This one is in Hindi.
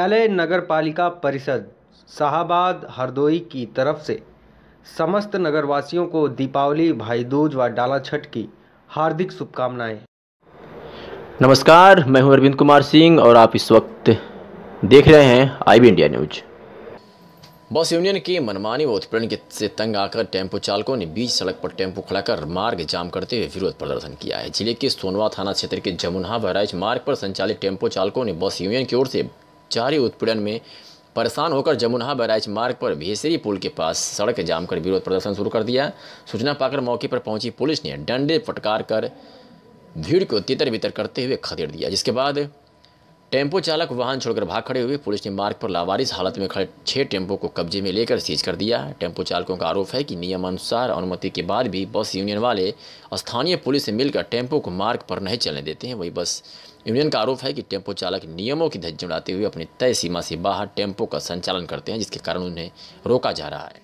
न्यायालय नगर पालिका परिषद शाहबाद हरदोई की तरफ से समस्त नगरवासियों को दीपावली भाई दूज व डाला छठ की हार्दिक शुभकामनाएं नमस्कार मैं हूं अरविंद कुमार सिंह और आप इस वक्त देख रहे हैं IB India news bus union की मनमानी व उत्पीड़न से तंग आकर टेम्पो चालकों ने बीच सड़क पर टेम्पो खड़ा कर मार्ग जाम करते हुए विरोध प्रदर्शन किया है जिले के सोनवा थाना क्षेत्र के जमुना बहराइच मार्ग पर संचालित टेम्पो चालकों ने बस यूनियन की ओर से जारी उत्पीड़न में परेशान होकर जमुना बैराज मार्ग पर भेसरी पुल के पास सड़क जाम कर विरोध प्रदर्शन शुरू कर दिया सूचना पाकर मौके पर पहुंची पुलिस ने डंडे फटकार कर भीड़ को तितर बितर करते हुए खदेड़ दिया जिसके बाद टेम्पो चालक वाहन छोड़कर भाग खड़े हुए पुलिस ने मार्ग पर लावारिस हालत में खड़े छह टेम्पो को कब्जे में लेकर सीज कर दिया टेम्पो चालकों का आरोप है कि नियमानुसार अनुमति के बाद भी बस यूनियन वाले स्थानीय पुलिस से मिलकर टेम्पो को मार्ग पर नहीं चलने देते हैं वही बस यूनियन का आरोप है कि टेम्पो चालक नियमों की धज्जी उड़ाते हुए अपनी तय सीमा से बाहर टेम्पो का संचालन करते हैं जिसके कारण उन्हें रोका जा रहा है